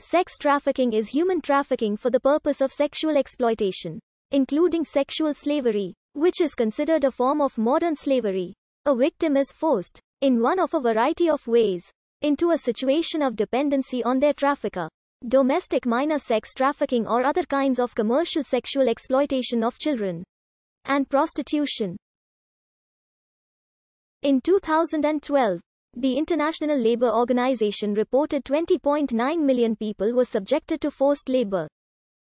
Sex trafficking is human trafficking for the purpose of sexual exploitation, including sexual slavery, which is considered a form of modern slavery. A victim is forced, in one of a variety of ways, into a situation of dependency on their trafficker. Domestic minor sex trafficking or other kinds of commercial sexual exploitation of children. And prostitution. In 2012, the International Labour Organization reported 20.9 million people were subjected to forced labor.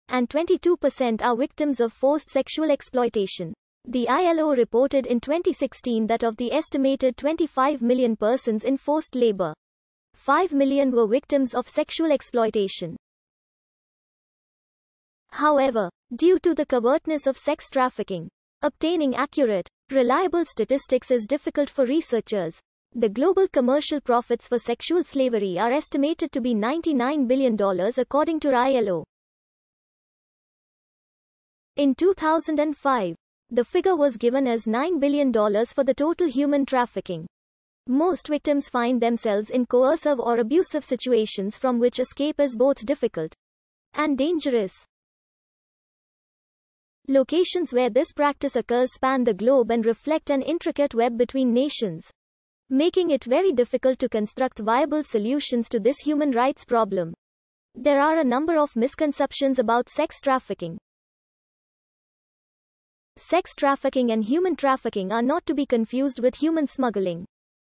And 22% are victims of forced sexual exploitation. The ILO reported in 2016 that of the estimated 25 million persons in forced labor, 5 million were victims of sexual exploitation. However, due to the covertness of sex trafficking, obtaining accurate, reliable statistics is difficult for researchers, the global commercial profits for sexual slavery are estimated to be $99 billion according to ILO. In 2005, the figure was given as $9 billion for the total human trafficking. Most victims find themselves in coercive or abusive situations from which escape is both difficult and dangerous. Locations where this practice occurs span the globe and reflect an intricate web between nations making it very difficult to construct viable solutions to this human rights problem. There are a number of misconceptions about sex trafficking. Sex trafficking and human trafficking are not to be confused with human smuggling.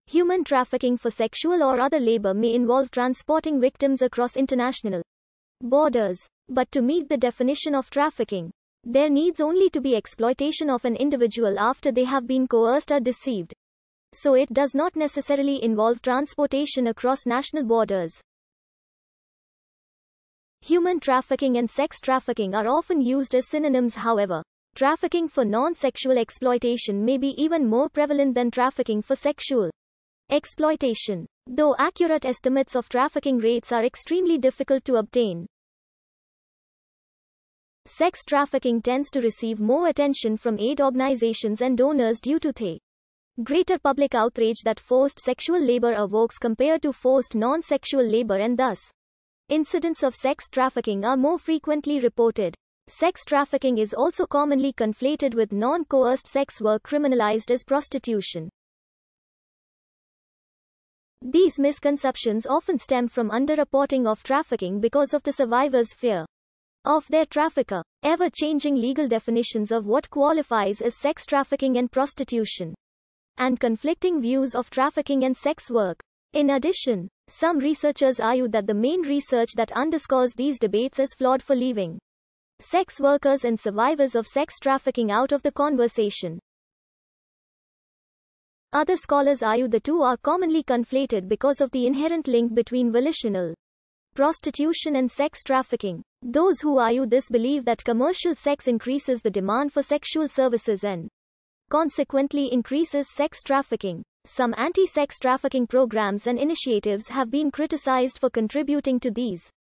Human trafficking for sexual or other labor may involve transporting victims across international borders. But to meet the definition of trafficking, there needs only to be exploitation of an individual after they have been coerced or deceived so it does not necessarily involve transportation across national borders. Human trafficking and sex trafficking are often used as synonyms however. Trafficking for non-sexual exploitation may be even more prevalent than trafficking for sexual exploitation. Though accurate estimates of trafficking rates are extremely difficult to obtain. Sex trafficking tends to receive more attention from aid organizations and donors due to the greater public outrage that forced sexual labor evokes compared to forced non-sexual labor and thus incidents of sex trafficking are more frequently reported. Sex trafficking is also commonly conflated with non-coerced sex work criminalized as prostitution. These misconceptions often stem from underreporting of trafficking because of the survivor's fear of their trafficker. Ever-changing legal definitions of what qualifies as sex trafficking and prostitution and conflicting views of trafficking and sex work. In addition, some researchers argue that the main research that underscores these debates is flawed for leaving sex workers and survivors of sex trafficking out of the conversation. Other scholars argue the two are commonly conflated because of the inherent link between volitional prostitution and sex trafficking. Those who argue this believe that commercial sex increases the demand for sexual services and consequently increases sex trafficking. Some anti-sex trafficking programs and initiatives have been criticized for contributing to these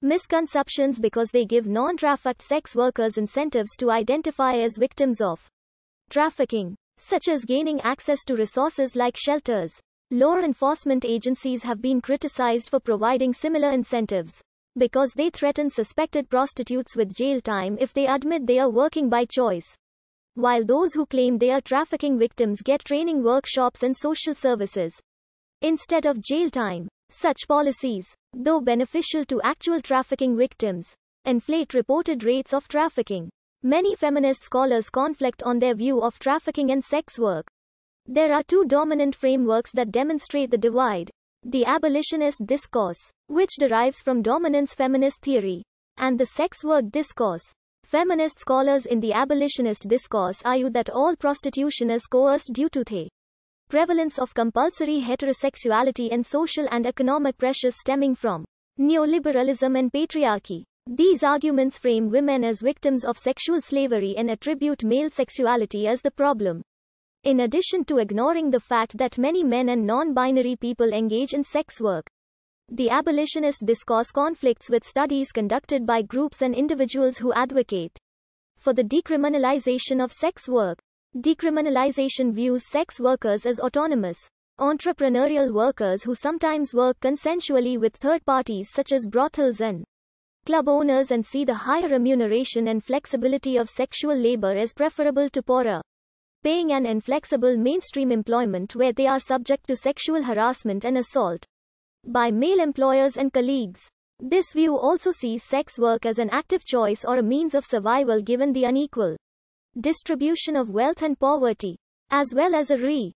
misconceptions because they give non-trafficked sex workers incentives to identify as victims of trafficking, such as gaining access to resources like shelters. Law enforcement agencies have been criticized for providing similar incentives because they threaten suspected prostitutes with jail time if they admit they are working by choice while those who claim they are trafficking victims get training workshops and social services instead of jail time. Such policies, though beneficial to actual trafficking victims, inflate reported rates of trafficking. Many feminist scholars conflict on their view of trafficking and sex work. There are two dominant frameworks that demonstrate the divide the abolitionist discourse, which derives from dominance feminist theory, and the sex work discourse, Feminist scholars in the abolitionist discourse argue that all prostitution is coerced due to the prevalence of compulsory heterosexuality and social and economic pressures stemming from neoliberalism and patriarchy. These arguments frame women as victims of sexual slavery and attribute male sexuality as the problem. In addition to ignoring the fact that many men and non binary people engage in sex work, the abolitionist discourse conflicts with studies conducted by groups and individuals who advocate for the decriminalization of sex work. Decriminalization views sex workers as autonomous, entrepreneurial workers who sometimes work consensually with third parties such as brothels and club owners and see the higher remuneration and flexibility of sexual labor as preferable to poorer paying and inflexible mainstream employment where they are subject to sexual harassment and assault by male employers and colleagues. This view also sees sex work as an active choice or a means of survival given the unequal distribution of wealth and poverty, as well as a re